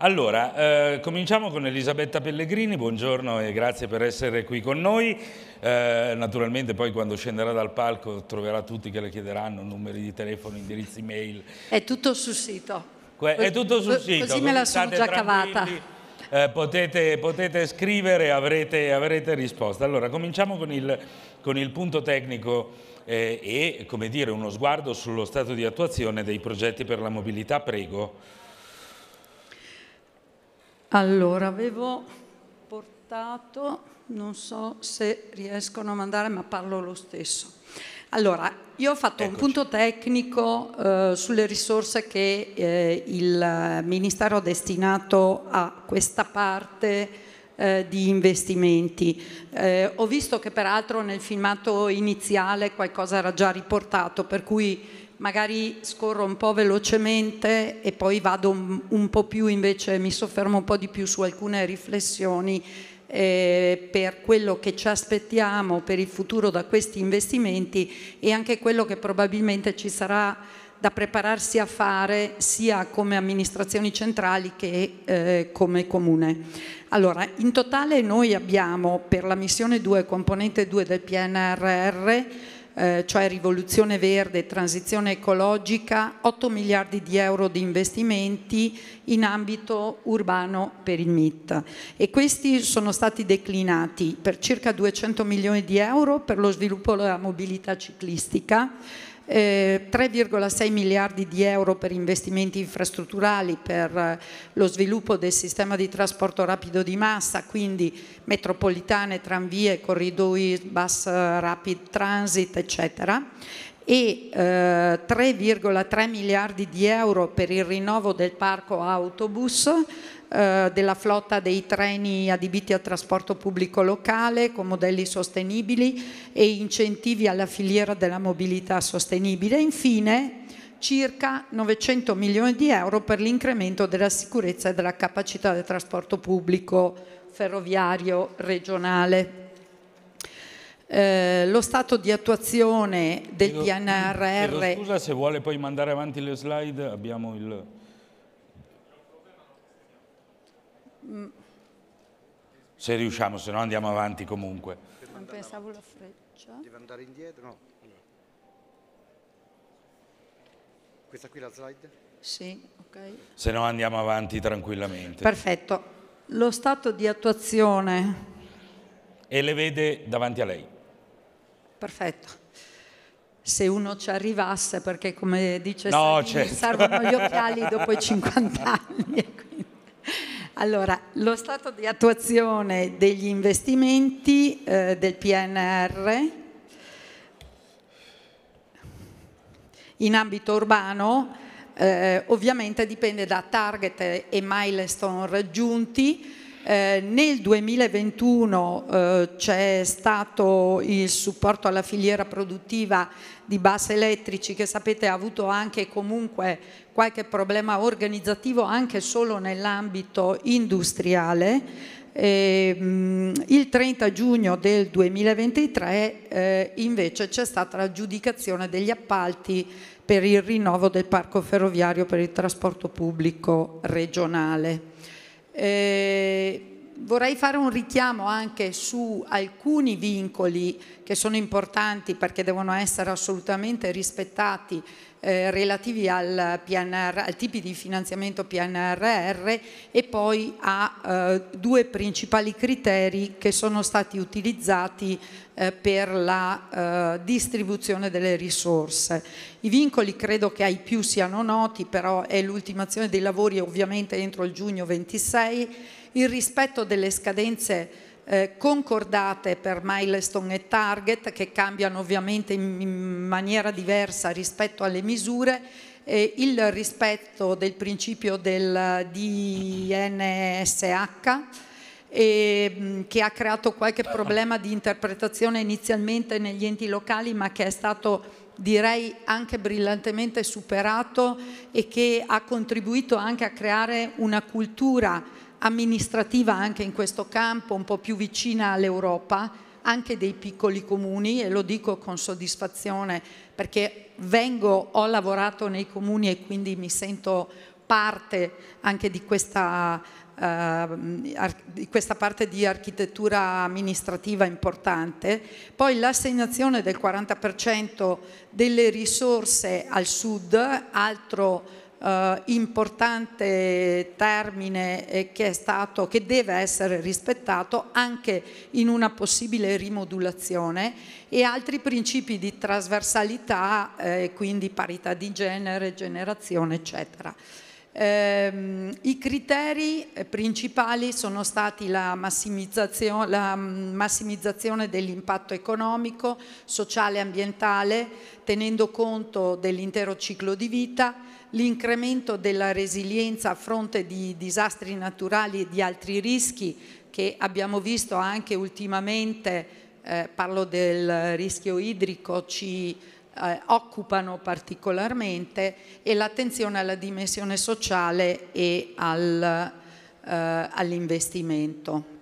Allora, eh, cominciamo con Elisabetta Pellegrini, buongiorno e grazie per essere qui con noi. Eh, naturalmente poi quando scenderà dal palco troverà tutti che le chiederanno numeri di telefono, indirizzi mail. È tutto sul sito. Que è tutto sul sito. Così me la sono già cavata. Eh, potete, potete, scrivere, avrete, avrete risposta. Allora, cominciamo con il, con il punto tecnico eh, e come dire, uno sguardo sullo stato di attuazione dei progetti per la mobilità. Prego. Allora, avevo portato, non so se riescono a mandare, ma parlo lo stesso. Allora, io ho fatto Eccoci. un punto tecnico eh, sulle risorse che eh, il Ministero ha destinato a questa parte eh, di investimenti. Eh, ho visto che peraltro nel filmato iniziale qualcosa era già riportato, per cui magari scorro un po' velocemente e poi vado un, un po' più invece, mi soffermo un po' di più su alcune riflessioni eh, per quello che ci aspettiamo per il futuro da questi investimenti e anche quello che probabilmente ci sarà da prepararsi a fare sia come amministrazioni centrali che eh, come comune. Allora, in totale noi abbiamo per la missione 2, componente 2 del PNRR, eh, cioè rivoluzione verde e transizione ecologica, 8 miliardi di euro di investimenti in ambito urbano per il MIT e questi sono stati declinati per circa 200 milioni di euro per lo sviluppo della mobilità ciclistica, eh, 3,6 miliardi di euro per investimenti infrastrutturali per eh, lo sviluppo del sistema di trasporto rapido di massa, quindi metropolitane, tranvie, corridoi, bus eh, rapid transit, eccetera e eh, 3,3 miliardi di euro per il rinnovo del parco autobus, eh, della flotta dei treni adibiti a trasporto pubblico locale con modelli sostenibili e incentivi alla filiera della mobilità sostenibile. Infine, circa 900 milioni di euro per l'incremento della sicurezza e della capacità del trasporto pubblico ferroviario regionale. Eh, lo stato di attuazione del chiedo, PNRR. Chiedo scusa se vuole poi mandare avanti le slide, abbiamo il... Se riusciamo, se no andiamo avanti comunque. Non pensavo la freccia. Deve andare indietro? Questa qui la slide? Sì, ok. Se no andiamo avanti tranquillamente. Perfetto. Lo stato di attuazione. E le vede davanti a lei. Perfetto. Se uno ci arrivasse, perché come dice no, Salini, certo. servono gli occhiali dopo i 50 anni. Allora, lo stato di attuazione degli investimenti eh, del PNR in ambito urbano eh, ovviamente dipende da target e milestone raggiunti, eh, nel 2021 eh, c'è stato il supporto alla filiera produttiva di bus elettrici che sapete ha avuto anche comunque qualche problema organizzativo anche solo nell'ambito industriale. Eh, il 30 giugno del 2023 eh, invece c'è stata l'aggiudicazione degli appalti per il rinnovo del parco ferroviario per il trasporto pubblico regionale. Eh, vorrei fare un richiamo anche su alcuni vincoli che sono importanti perché devono essere assolutamente rispettati eh, relativi al, PNR, al tipi di finanziamento PNRR e poi a eh, due principali criteri che sono stati utilizzati eh, per la eh, distribuzione delle risorse. I vincoli credo che ai più siano noti, però è l'ultimazione dei lavori ovviamente entro il giugno 26, il rispetto delle scadenze eh, concordate per milestone e target che cambiano ovviamente in, in maniera diversa rispetto alle misure eh, il rispetto del principio del DNSH e, mm, che ha creato qualche problema di interpretazione inizialmente negli enti locali ma che è stato direi anche brillantemente superato e che ha contribuito anche a creare una cultura amministrativa anche in questo campo, un po' più vicina all'Europa, anche dei piccoli comuni e lo dico con soddisfazione perché vengo, ho lavorato nei comuni e quindi mi sento parte anche di questa, eh, di questa parte di architettura amministrativa importante. Poi l'assegnazione del 40% delle risorse al sud, altro eh, importante termine che, stato, che deve essere rispettato anche in una possibile rimodulazione e altri principi di trasversalità, eh, quindi parità di genere, generazione, eccetera. Eh, I criteri eh, principali sono stati la massimizzazione, la mm, massimizzazione dell'impatto economico, sociale e ambientale, tenendo conto dell'intero ciclo di vita, l'incremento della resilienza a fronte di disastri naturali e di altri rischi che abbiamo visto anche ultimamente, eh, parlo del rischio idrico, ci eh, occupano particolarmente e l'attenzione alla dimensione sociale e al, eh, all'investimento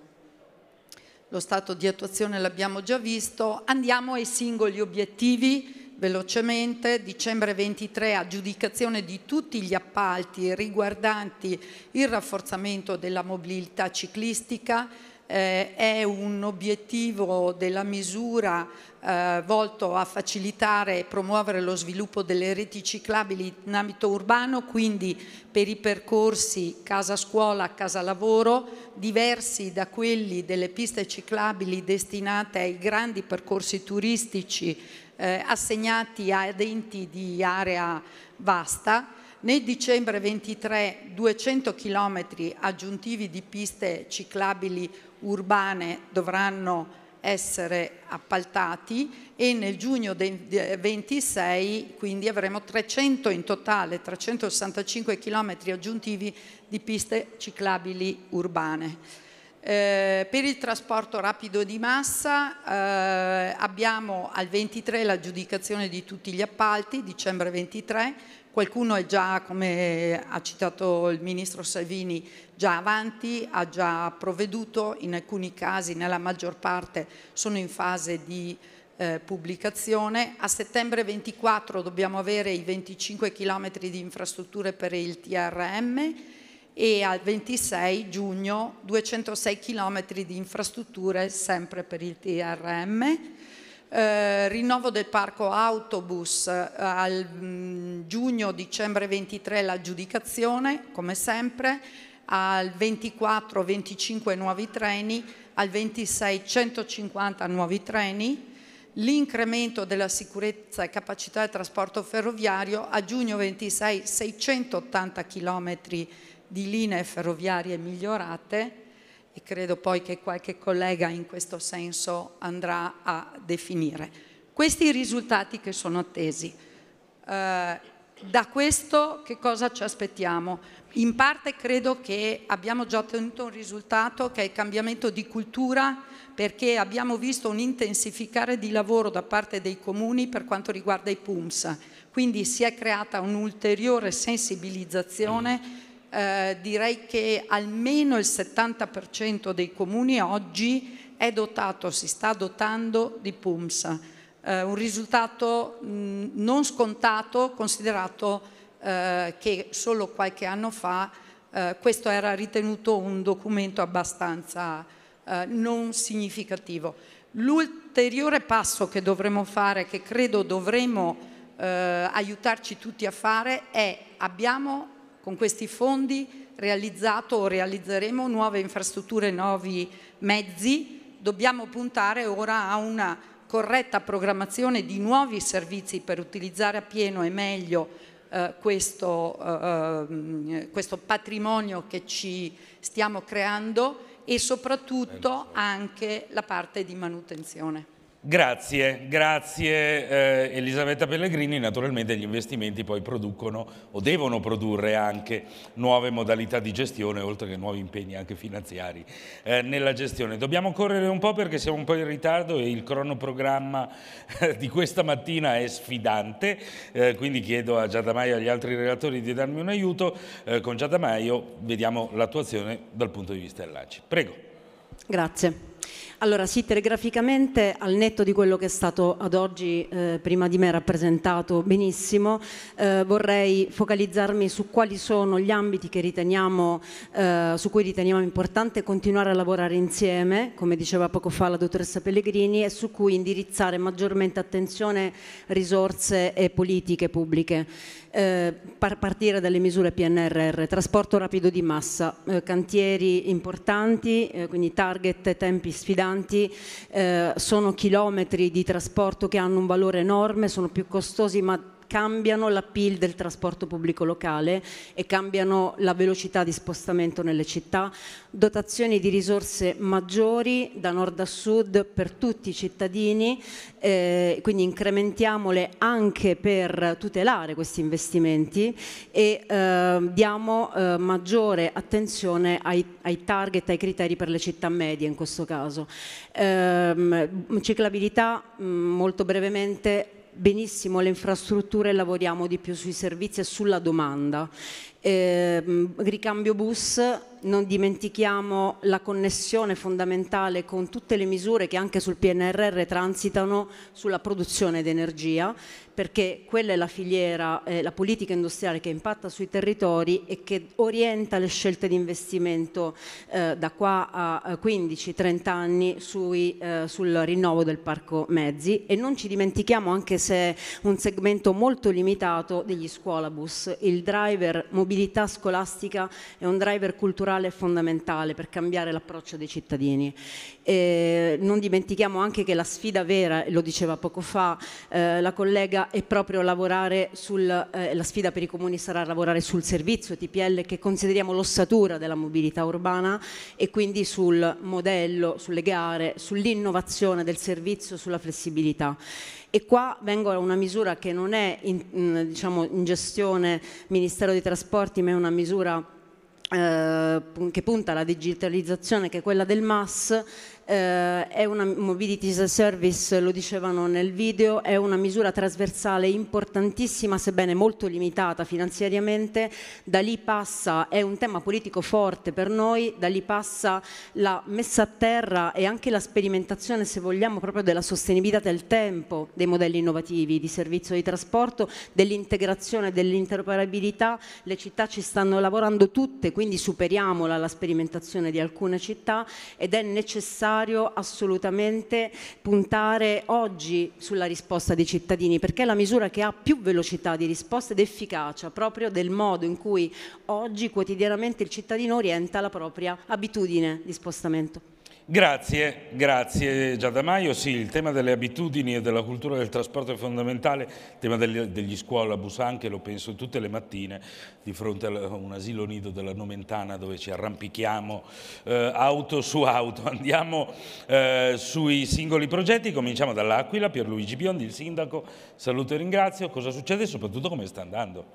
lo stato di attuazione l'abbiamo già visto, andiamo ai singoli obiettivi velocemente, dicembre 23 aggiudicazione di tutti gli appalti riguardanti il rafforzamento della mobilità ciclistica, eh, è un obiettivo della misura eh, volto a facilitare e promuovere lo sviluppo delle reti ciclabili in ambito urbano, quindi per i percorsi casa scuola, casa lavoro, diversi da quelli delle piste ciclabili destinate ai grandi percorsi turistici eh, assegnati ad enti di area vasta, nel dicembre 23 200 km aggiuntivi di piste ciclabili urbane dovranno essere appaltati e nel giugno 26 quindi avremo 300 in totale, 365 km aggiuntivi di piste ciclabili urbane. Eh, per il trasporto rapido di massa eh, abbiamo al 23 l'aggiudicazione di tutti gli appalti, dicembre 23, qualcuno è già, come ha citato il Ministro Salvini, già avanti, ha già provveduto, in alcuni casi, nella maggior parte, sono in fase di eh, pubblicazione. A settembre 24 dobbiamo avere i 25 chilometri di infrastrutture per il TRM, e al 26 giugno 206 km di infrastrutture sempre per il TRM. Eh, rinnovo del parco autobus eh, al giugno-dicembre 23 l'aggiudicazione, come sempre, al 24-25 nuovi treni, al 26 150 nuovi treni, l'incremento della sicurezza e capacità del trasporto ferroviario, a giugno 26 680 km di linee ferroviarie migliorate e credo poi che qualche collega in questo senso andrà a definire. Questi i risultati che sono attesi. Eh, da questo che cosa ci aspettiamo? In parte credo che abbiamo già ottenuto un risultato che è il cambiamento di cultura perché abbiamo visto un intensificare di lavoro da parte dei comuni per quanto riguarda i PUMS, quindi si è creata un'ulteriore sensibilizzazione. Mm. Eh, direi che almeno il 70% dei comuni oggi è dotato, si sta dotando di PUMS eh, un risultato mh, non scontato considerato eh, che solo qualche anno fa eh, questo era ritenuto un documento abbastanza eh, non significativo. L'ulteriore passo che dovremo fare, che credo dovremo eh, aiutarci tutti a fare, è abbiamo con questi fondi realizzato o realizzeremo nuove infrastrutture, nuovi mezzi, dobbiamo puntare ora a una corretta programmazione di nuovi servizi per utilizzare appieno e meglio eh, questo, eh, ehm, questo, patrimonio che ci stiamo creando e soprattutto anche la parte di manutenzione. Grazie, grazie eh, Elisabetta Pellegrini. Naturalmente gli investimenti poi producono o devono produrre anche nuove modalità di gestione, oltre che nuovi impegni anche finanziari eh, nella gestione. Dobbiamo correre un po' perché siamo un po' in ritardo e il cronoprogramma eh, di questa mattina è sfidante, eh, quindi chiedo a Giadamaio e agli altri relatori di darmi un aiuto. Eh, con Giadamaio vediamo l'attuazione dal punto di vista dell'ACI. Prego. Grazie. Allora sì, telegraficamente al netto di quello che è stato ad oggi eh, prima di me rappresentato benissimo, eh, vorrei focalizzarmi su quali sono gli ambiti eh, su cui riteniamo importante continuare a lavorare insieme, come diceva poco fa la dottoressa Pellegrini, e su cui indirizzare maggiormente attenzione, risorse e politiche pubbliche eh, par partire dalle misure PNRR, trasporto rapido di massa, eh, cantieri importanti, eh, quindi target, tempi sfidanti, eh, sono chilometri di trasporto che hanno un valore enorme, sono più costosi ma cambiano la PIL del trasporto pubblico locale e cambiano la velocità di spostamento nelle città, dotazioni di risorse maggiori da nord a sud per tutti i cittadini, eh, quindi incrementiamole anche per tutelare questi investimenti e eh, diamo eh, maggiore attenzione ai, ai, target, ai criteri per le città medie in questo caso. Ehm, ciclabilità, mm, molto brevemente, benissimo le infrastrutture lavoriamo di più sui servizi e sulla domanda. Eh, ricambio bus, non dimentichiamo la connessione fondamentale con tutte le misure che anche sul PNRR transitano sulla produzione di energia, perché quella è la filiera, eh, la politica industriale che impatta sui territori e che orienta le scelte di investimento eh, da qua a 15-30 anni sui, eh, sul rinnovo del parco mezzi e non ci dimentichiamo anche se un segmento molto limitato degli scuolabus, il driver mobilità mobilità scolastica è un driver culturale fondamentale per cambiare l'approccio dei cittadini. E non dimentichiamo anche che la sfida vera, lo diceva poco fa eh, la collega, è proprio lavorare sul, eh, la sfida per i comuni sarà lavorare sul servizio TPL che consideriamo l'ossatura della mobilità urbana e quindi sul modello, sulle gare, sull'innovazione del servizio, sulla flessibilità e qua vengo a una misura che non è in, mm, diciamo, in gestione Ministero dei Trasporti ma è una misura eh, che punta alla digitalizzazione che è quella del MAS eh, è una mobility as a service, lo dicevano nel video, è una misura trasversale importantissima, sebbene molto limitata finanziariamente, da lì passa, è un tema politico forte per noi, da lì passa la messa a terra e anche la sperimentazione, se vogliamo, proprio della sostenibilità del tempo dei modelli innovativi di servizio di trasporto, dell'integrazione, dell'interoperabilità, le città ci stanno lavorando tutte, quindi superiamola la sperimentazione di alcune città ed è necessario necessario assolutamente puntare oggi sulla risposta dei cittadini perché è la misura che ha più velocità di risposta ed efficacia proprio del modo in cui oggi quotidianamente il cittadino orienta la propria abitudine di spostamento. Grazie, grazie Giada Maio. Sì, il tema delle abitudini e della cultura del trasporto è fondamentale, il tema degli, degli scuolabus anche, lo penso tutte le mattine di fronte a un asilo nido della Nomentana dove ci arrampichiamo eh, auto su auto. Andiamo eh, sui singoli progetti, cominciamo dall'Aquila, Pierluigi Biondi, il sindaco, saluto e ringrazio. Cosa succede e soprattutto come sta andando?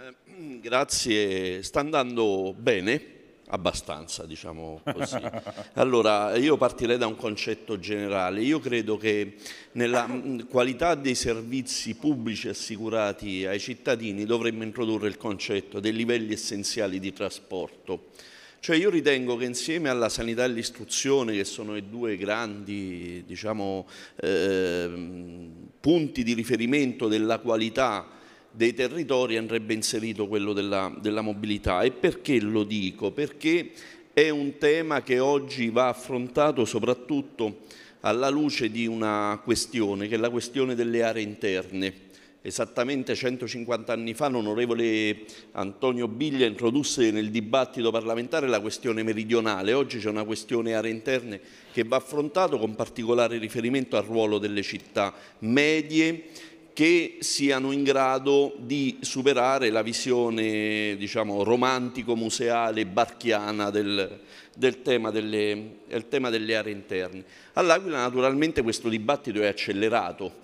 Eh, grazie, sta andando bene abbastanza, diciamo così. allora, io partirei da un concetto generale. Io credo che nella mm, qualità dei servizi pubblici assicurati ai cittadini dovremmo introdurre il concetto dei livelli essenziali di trasporto. Cioè io ritengo che insieme alla sanità e all'istruzione, che sono i due grandi diciamo, eh, punti di riferimento della qualità dei territori andrebbe inserito quello della, della mobilità. E perché lo dico? Perché è un tema che oggi va affrontato soprattutto alla luce di una questione, che è la questione delle aree interne. Esattamente 150 anni fa l'onorevole Antonio Biglia introdusse nel dibattito parlamentare la questione meridionale, oggi c'è una questione aree interne che va affrontata con particolare riferimento al ruolo delle città medie, che siano in grado di superare la visione diciamo, romantico-museale barchiana del, del, tema delle, del, tema delle, aree interne. All'Aquila naturalmente questo dibattito è accelerato,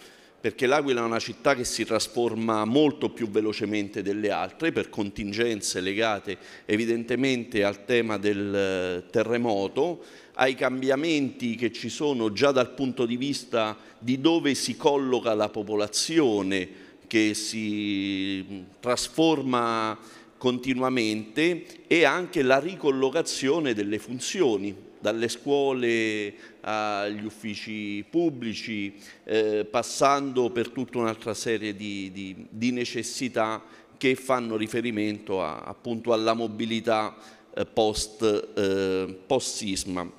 perché l'Aquila è una città che si trasforma molto più velocemente delle altre per contingenze legate evidentemente al tema del eh, terremoto, ai cambiamenti che ci sono già dal punto di vista di dove si colloca la popolazione che si trasforma continuamente e anche la ricollocazione delle funzioni dalle scuole agli uffici pubblici, eh, passando per tutta un'altra serie di, di, di, necessità che fanno riferimento a, appunto alla mobilità eh, post, eh, post-sisma.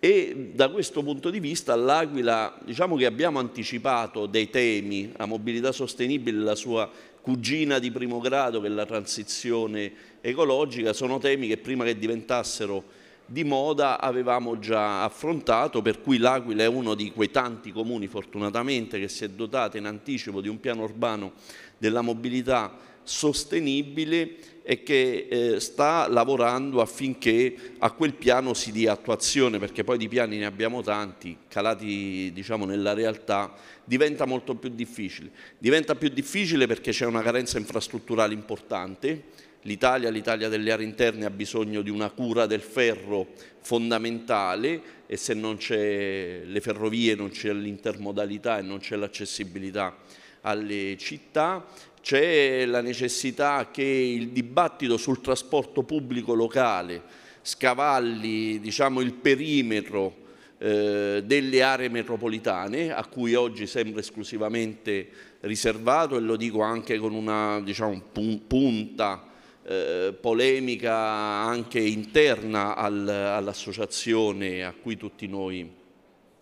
E da questo punto di vista all'Aquila diciamo che abbiamo anticipato dei temi, la mobilità sostenibile, la sua cugina di primo grado che è la transizione ecologica, sono temi che prima che diventassero di moda avevamo già affrontato, per cui l'Aquila è uno di quei tanti comuni fortunatamente che si è dotata in anticipo di un piano urbano della mobilità sostenibile e che eh, sta lavorando affinché a quel piano si dia attuazione, perché poi di piani ne abbiamo tanti, calati diciamo, nella realtà, diventa molto più difficile. Diventa più difficile perché c'è una carenza infrastrutturale importante, L'Italia, l'Italia delle aree interne ha bisogno di una cura del ferro fondamentale e se non c'è le ferrovie, non c'è l'intermodalità e non c'è l'accessibilità alle città c'è la necessità che il dibattito sul trasporto pubblico locale scavalli diciamo, il perimetro eh, delle aree metropolitane a cui oggi sembra esclusivamente riservato e lo dico anche con una diciamo, punta eh, polemica anche interna al, all'associazione a cui tutti noi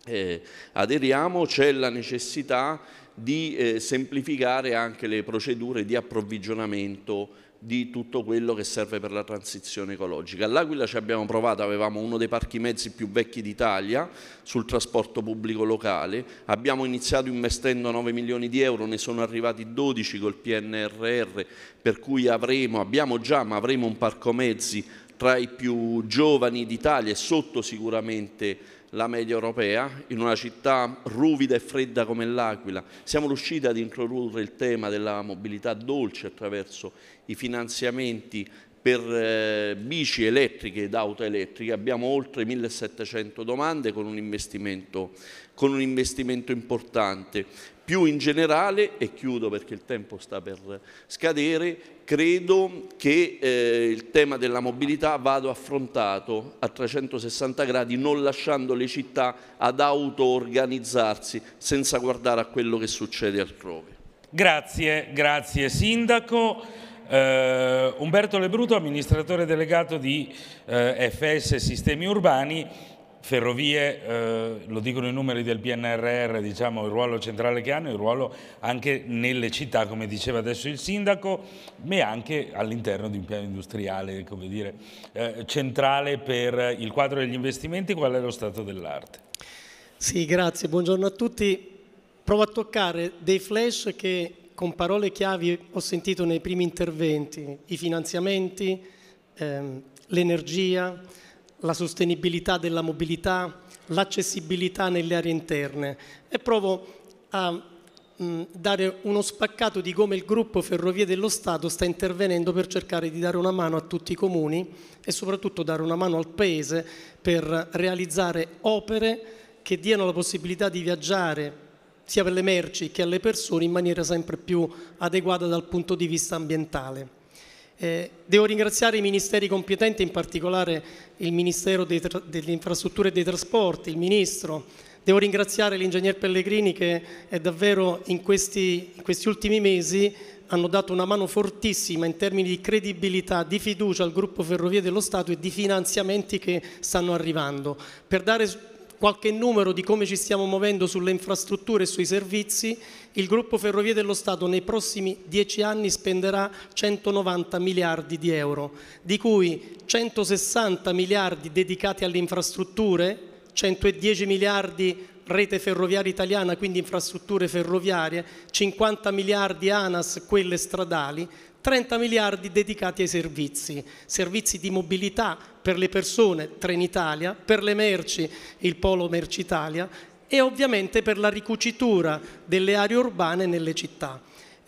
eh, aderiamo, c'è la necessità di eh, semplificare anche le procedure di approvvigionamento di tutto quello che serve per la transizione ecologica. All'Aquila ci abbiamo provato, avevamo uno dei parchi mezzi più vecchi d'Italia sul trasporto pubblico locale, abbiamo iniziato investendo 9 milioni di euro, ne sono arrivati 12 col PNRR, per cui avremo, abbiamo già, ma avremo un parco mezzi tra i più giovani d'Italia e sotto sicuramente la media europea, in una città ruvida e fredda come l'Aquila. Siamo riusciti ad introdurre il tema della mobilità dolce attraverso i finanziamenti per eh, bici elettriche ed auto elettriche abbiamo oltre 1700 domande con un investimento, con un investimento importante. Più in generale, e chiudo perché il tempo sta per scadere, credo che eh, il tema della mobilità vada affrontato a 360 gradi, non lasciando le città ad auto-organizzarsi senza guardare a quello che succede altrove. Grazie, grazie Sindaco. Uh, Umberto Lebruto, amministratore delegato di uh, eh, FS Sistemi Urbani, ferrovie, uh, lo dicono i numeri del PNRR, diciamo il ruolo centrale che hanno, il ruolo anche nelle città, come diceva adesso il sindaco, ma anche all'interno di un piano industriale, dire, centrale per il quadro degli investimenti, qual è lo stato dell'arte? Sì, grazie, buongiorno a tutti. Provo a toccare dei flash che con parole chiavi ho sentito nei primi interventi, i finanziamenti, ehm, l'energia, la sostenibilità della mobilità, l'accessibilità nelle aree interne e provo a mh, dare uno spaccato di come il gruppo Ferrovie dello Stato sta intervenendo per cercare di dare una mano a tutti i comuni e soprattutto dare una mano al Paese per realizzare opere che diano la possibilità di viaggiare sia per le merci che alle persone in maniera sempre più adeguata dal punto di vista ambientale. Eh, devo ringraziare i ministeri competenti, in particolare il Ministero delle Infrastrutture e dei Trasporti, il Ministro. Devo ringraziare l'ingegner Pellegrini che è davvero in questi, in questi ultimi mesi hanno dato una mano fortissima in termini di credibilità, di fiducia al gruppo Ferrovie dello Stato e di finanziamenti che stanno arrivando. Per dare qualche numero di come ci stiamo muovendo sulle infrastrutture e sui servizi, il gruppo Ferrovie dello Stato nei prossimi dieci anni spenderà 190 miliardi di euro, di cui 160 miliardi dedicati alle infrastrutture, 110 miliardi rete ferroviaria italiana, quindi infrastrutture ferroviarie, 50 miliardi ANAS, quelle stradali, 30 miliardi dedicati ai servizi, servizi di mobilità per le persone, Trenitalia, per le merci, il polo Mercitalia e ovviamente per la ricucitura delle aree urbane nelle città.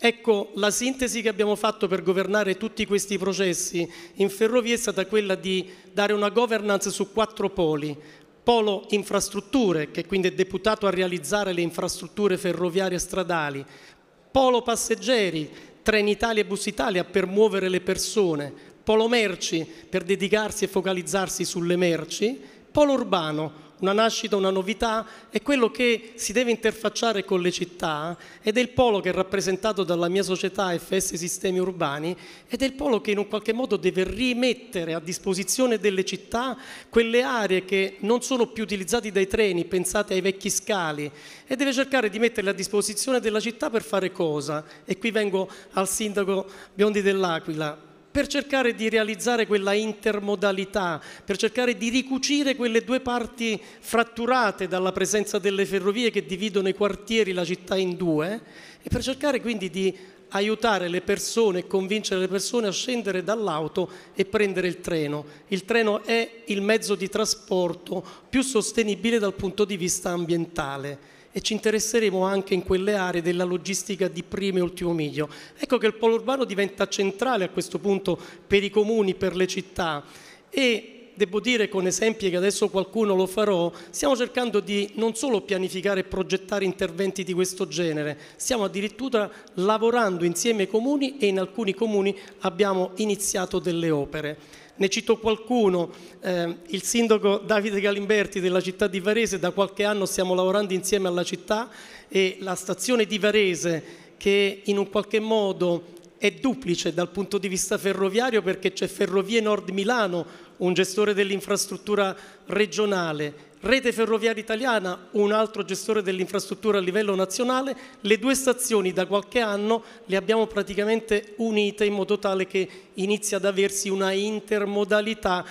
Ecco, la sintesi che abbiamo fatto per governare tutti questi processi in ferrovie è stata quella di dare una governance su quattro poli. Polo infrastrutture, che quindi è deputato a realizzare le infrastrutture ferroviarie e stradali. Polo passeggeri, Trenitalia e Bus Italia per muovere le persone, Polo Merci per dedicarsi e focalizzarsi sulle merci, Polo Urbano una nascita, una novità, è quello che si deve interfacciare con le città ed è il polo che è rappresentato dalla mia società FS Sistemi Urbani ed è il polo che in un qualche modo deve rimettere a disposizione delle città quelle aree che non sono più utilizzate dai treni, pensate ai vecchi scali e deve cercare di metterle a disposizione della città per fare cosa? E qui vengo al sindaco Biondi dell'Aquila per cercare di realizzare quella intermodalità, per cercare di ricucire quelle due parti fratturate dalla presenza delle ferrovie che dividono i quartieri, la città in due, e per cercare quindi di aiutare le persone e convincere le persone a scendere dall'auto e prendere il treno. Il treno è il mezzo di trasporto più sostenibile dal punto di vista ambientale e ci interesseremo anche in quelle aree della logistica di primo e ultimo miglio. Ecco che il polo urbano diventa centrale a questo punto per i comuni, per le città e devo dire con esempi che adesso qualcuno lo farò, stiamo cercando di non solo pianificare e progettare interventi di questo genere, stiamo addirittura lavorando insieme ai comuni e in alcuni comuni abbiamo iniziato delle opere. Ne cito qualcuno, eh, il sindaco Davide Galimberti della città di Varese, da qualche anno stiamo lavorando insieme alla città e la stazione di Varese che in un qualche modo è duplice dal punto di vista ferroviario perché c'è Ferrovie Nord Milano, un gestore dell'infrastruttura regionale Rete Ferroviaria Italiana, un altro gestore dell'infrastruttura a livello nazionale, le due stazioni da qualche anno le abbiamo praticamente unite in modo tale che inizia ad aversi una intermodalità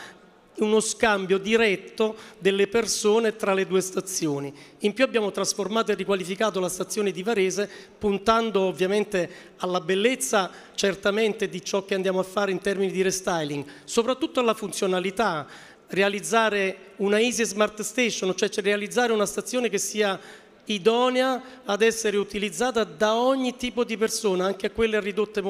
uno scambio diretto delle persone tra le due stazioni. In più abbiamo trasformato e riqualificato la stazione di Varese puntando ovviamente alla bellezza certamente di ciò che andiamo a fare in termini di restyling, soprattutto alla funzionalità realizzare una Easy Smart Station, cioè realizzare una stazione che sia idonea ad essere utilizzata da ogni tipo di persona, anche a quelle a ridotte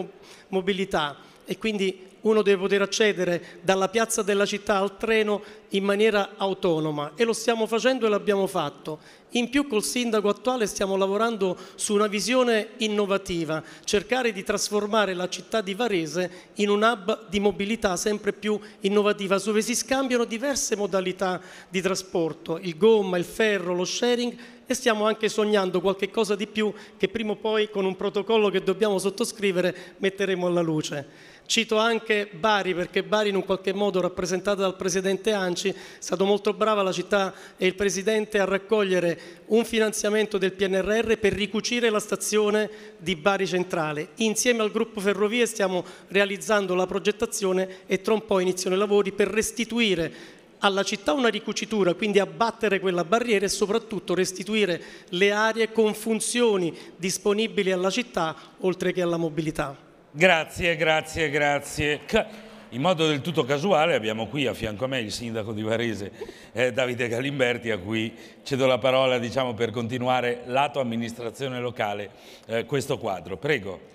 mobilità e quindi uno deve poter accedere dalla piazza della città al treno in maniera autonoma e lo stiamo facendo e l'abbiamo fatto. In più col sindaco attuale stiamo lavorando su una visione innovativa, cercare di trasformare la città di Varese in un hub di mobilità sempre più innovativa, dove si scambiano diverse modalità di trasporto, il gomma, il ferro, lo sharing e stiamo anche sognando qualche cosa di più che prima o poi con un protocollo che dobbiamo sottoscrivere metteremo alla luce. Cito anche Bari perché Bari in un qualche modo rappresentata dal presidente Anci è stato molto brava la città e il presidente a raccogliere un finanziamento del PNRR per ricucire la stazione di Bari Centrale. Insieme al gruppo Ferrovie stiamo realizzando la progettazione e tra un po' iniziano i lavori per restituire alla città una ricucitura, quindi abbattere quella barriera e soprattutto restituire le aree con funzioni disponibili alla città oltre che alla mobilità. Grazie, grazie, grazie. In modo del tutto casuale abbiamo qui a fianco a me il sindaco di Varese, eh, Davide Galimberti, a cui cedo la parola diciamo, per continuare lato amministrazione locale eh, questo quadro. Prego.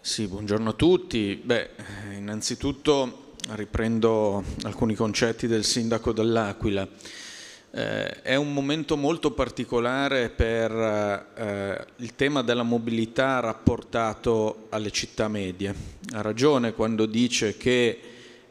Sì, buongiorno a tutti. Beh, innanzitutto riprendo alcuni concetti del sindaco dell'Aquila. Eh, è un momento molto particolare per eh, il tema della mobilità rapportato alle città medie. Ha ragione quando dice che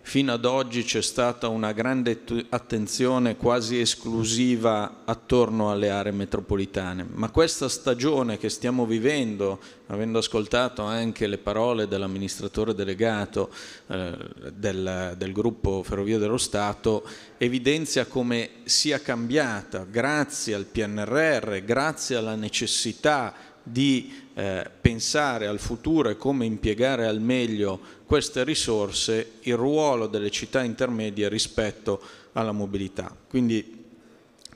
fino ad oggi c'è stata una grande attenzione quasi esclusiva attorno alle aree metropolitane, ma questa stagione che stiamo vivendo, avendo ascoltato anche le parole dell'amministratore delegato eh, del, del gruppo Ferrovie dello Stato, evidenzia come sia cambiata grazie al PNRR, grazie alla necessità di eh, pensare al futuro e come impiegare al meglio queste risorse, il ruolo delle città intermedie rispetto alla mobilità. Quindi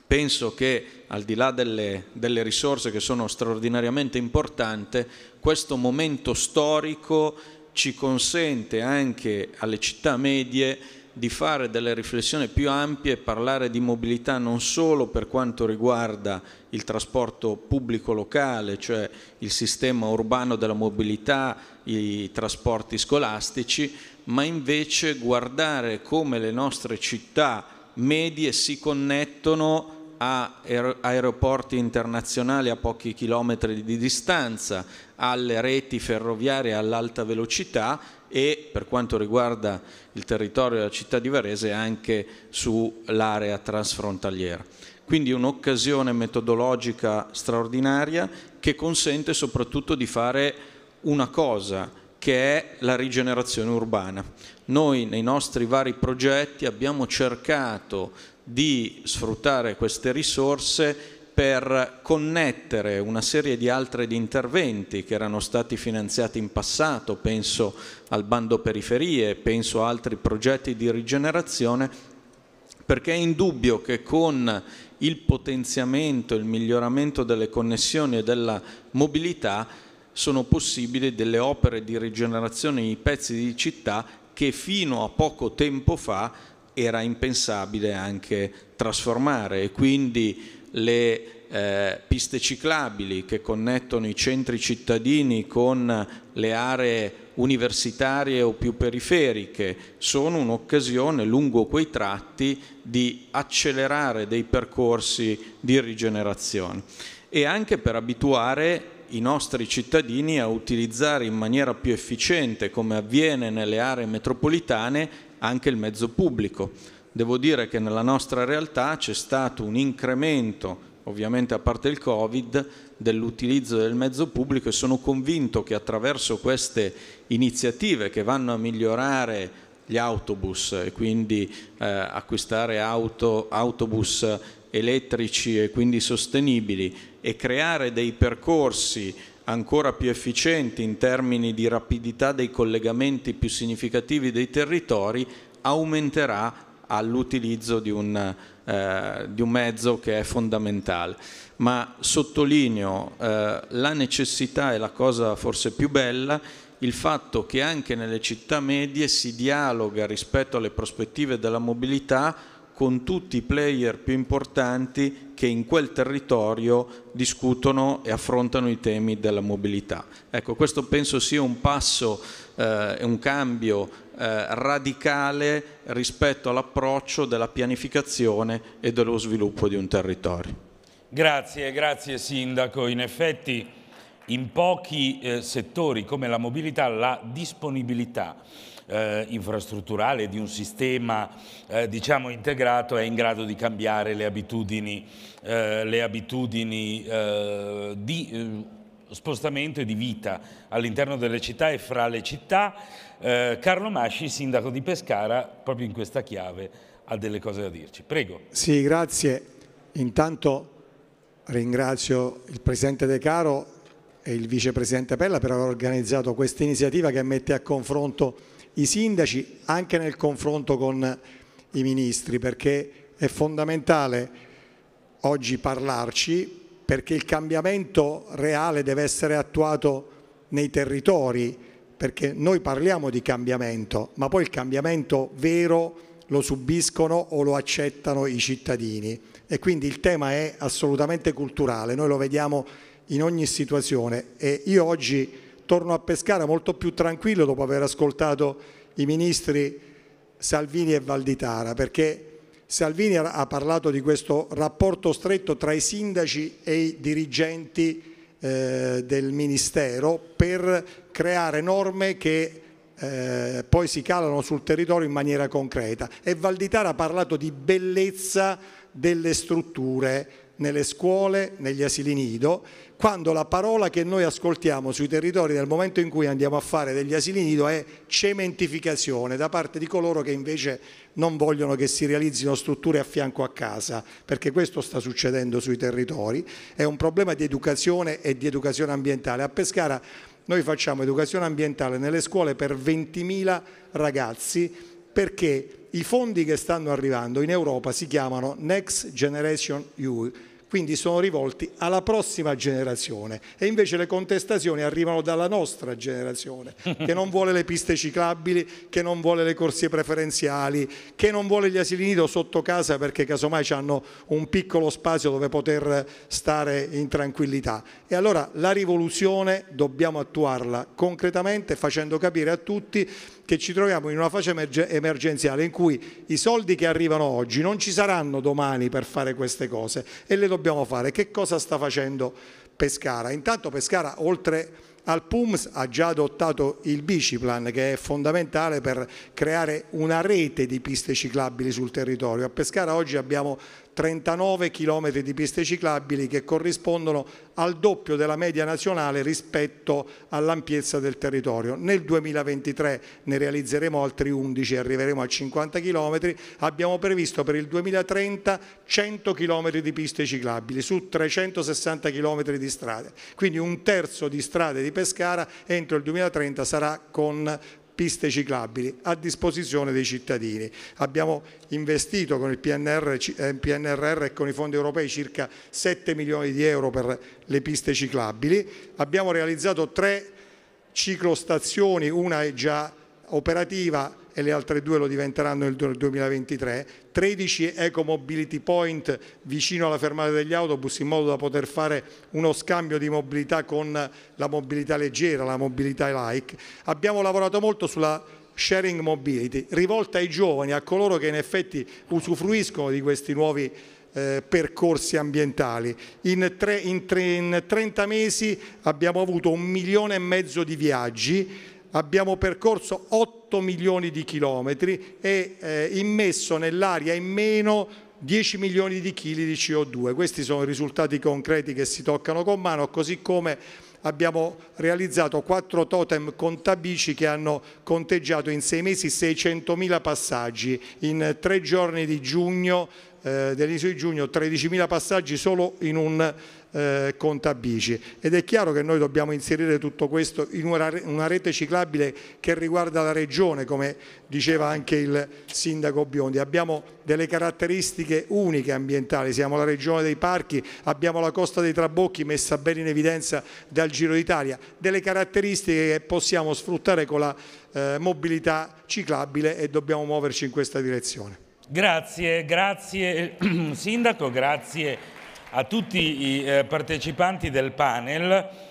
penso che al di là delle, delle, risorse che sono straordinariamente importanti, questo momento storico ci consente anche alle città medie di fare delle riflessioni più ampie e parlare di mobilità non solo per quanto riguarda il trasporto pubblico locale, cioè il sistema urbano della mobilità, i trasporti scolastici, ma invece guardare come le nostre città medie si connettono a aeroporti internazionali a pochi chilometri di distanza, alle reti ferroviarie all'alta velocità e per quanto riguarda il territorio della città di Varese anche sull'area transfrontaliera. Quindi un'occasione metodologica straordinaria che consente soprattutto di fare una cosa che è la rigenerazione urbana. Noi nei nostri vari progetti abbiamo cercato di sfruttare queste risorse per connettere una serie di altri interventi che erano stati finanziati in passato, penso al bando periferie, penso a altri progetti di rigenerazione, perché è indubbio che con il potenziamento, il miglioramento delle connessioni e della mobilità sono possibili delle opere di rigenerazione di pezzi di città che fino a poco tempo fa era impensabile anche trasformare e quindi le eh, piste ciclabili che connettono i centri cittadini con le aree universitarie o più periferiche sono un'occasione lungo quei tratti di accelerare dei percorsi di rigenerazione e anche per abituare i nostri cittadini a utilizzare in maniera più efficiente, come avviene nelle aree metropolitane, anche il mezzo pubblico devo dire che nella nostra realtà c'è stato un incremento, ovviamente a parte il Covid, dell'utilizzo del mezzo pubblico e sono convinto che attraverso queste iniziative che vanno a migliorare gli autobus e quindi eh, acquistare auto, autobus elettrici e quindi sostenibili e creare dei percorsi ancora più efficienti in termini di rapidità dei collegamenti più significativi dei territori aumenterà all'utilizzo di, eh, di, un mezzo che è fondamentale. Ma sottolineo eh, la necessità e la cosa forse più bella il fatto che anche nelle città medie si dialoga rispetto alle prospettive della mobilità con tutti i player più importanti che in quel territorio discutono e affrontano i temi della mobilità. Ecco, questo penso sia un passo e eh, un cambio eh, radicale rispetto all'approccio della pianificazione e dello sviluppo di un territorio. Grazie, grazie Sindaco. In effetti in pochi eh, settori come la mobilità la disponibilità eh, infrastrutturale, di un sistema eh, diciamo integrato è in grado di cambiare le abitudini, eh, le abitudini eh, di eh, spostamento e di vita all'interno delle città e fra le città. Eh, Carlo Masci, sindaco di Pescara, proprio in questa chiave ha delle cose da dirci. Prego. Sì, grazie. Intanto ringrazio il Presidente De Caro e il Vicepresidente Pella per aver organizzato questa iniziativa che mette a confronto i sindaci anche nel confronto con i ministri perché è fondamentale oggi parlarci perché il cambiamento reale deve essere attuato nei territori perché noi parliamo di cambiamento ma poi il cambiamento vero lo subiscono o lo accettano i cittadini e quindi il tema è assolutamente culturale, noi lo vediamo in ogni situazione e io oggi torno a Pescara molto più tranquillo dopo aver ascoltato i ministri Salvini e Valditara, perché Salvini ha parlato di questo rapporto stretto tra i sindaci e i dirigenti eh, del Ministero per creare norme che eh, poi si calano sul territorio in maniera concreta e Valditara ha parlato di bellezza delle strutture nelle scuole, negli asili nido, quando la parola che noi ascoltiamo sui territori nel momento in cui andiamo a fare degli asili nido è cementificazione da parte di coloro che invece non vogliono che si realizzino strutture a fianco a casa, perché questo sta succedendo sui territori, è un problema di educazione e di educazione ambientale. A Pescara noi facciamo educazione ambientale nelle scuole per 20.000 ragazzi perché i fondi che stanno arrivando in Europa si chiamano Next Generation EU, quindi sono rivolti alla prossima generazione e invece le contestazioni arrivano dalla nostra generazione che non vuole le piste ciclabili, che non vuole le corsie preferenziali, che non vuole gli asili nido sotto casa perché casomai hanno un piccolo spazio dove poter stare in tranquillità. E allora la rivoluzione dobbiamo attuarla concretamente facendo capire a tutti che ci troviamo in una fase emergenziale in cui i soldi che arrivano oggi non ci saranno domani per fare queste cose e le dobbiamo fare. Che cosa sta facendo Pescara? Intanto Pescara oltre al PUMS ha già adottato il biciplan che è fondamentale per creare una rete di piste ciclabili sul territorio. A Pescara oggi abbiamo 39 km di piste ciclabili che corrispondono al doppio della media nazionale rispetto all'ampiezza del territorio. Nel 2023 ne realizzeremo altri 11 e arriveremo a 50 km. Abbiamo previsto per il 2030 100 km di piste ciclabili su 360 km di strade. Quindi un terzo di strade di Pescara entro il 2030 sarà con piste ciclabili a disposizione dei cittadini. Abbiamo investito con il PNRR eh, e con i fondi europei circa 7 milioni di euro per le piste ciclabili, abbiamo realizzato tre ciclostazioni, una è già operativa e le altre due lo diventeranno nel 2023, 13 eco-mobility point vicino alla fermata degli autobus in modo da poter fare uno scambio di mobilità con la mobilità leggera, la mobilità like. Abbiamo lavorato molto sulla sharing mobility, rivolta ai giovani, a coloro che in effetti usufruiscono di questi nuovi eh, percorsi ambientali. In, tre, in, tre, in 30 mesi abbiamo avuto un milione e mezzo di viaggi abbiamo percorso 8 milioni di chilometri e eh, immesso nell'aria in meno 10 milioni di chili di CO2. Questi sono i risultati concreti che si toccano con mano, così come abbiamo realizzato quattro totem contabici che hanno conteggiato in sei mesi 600 mila passaggi, in tre giorni di giugno, eh, dell'inizio di giugno 13 mila passaggi solo in un eh, conta bici ed è chiaro che noi dobbiamo inserire tutto questo in una, una rete ciclabile che riguarda la regione come diceva anche il sindaco Biondi. Abbiamo delle caratteristiche uniche ambientali, siamo la regione dei parchi, abbiamo la costa dei Trabocchi messa bene in evidenza dal Giro d'Italia, delle caratteristiche che possiamo sfruttare con la eh, mobilità ciclabile e dobbiamo muoverci in questa direzione. Grazie, grazie Sindaco, grazie a tutti i eh, partecipanti del panel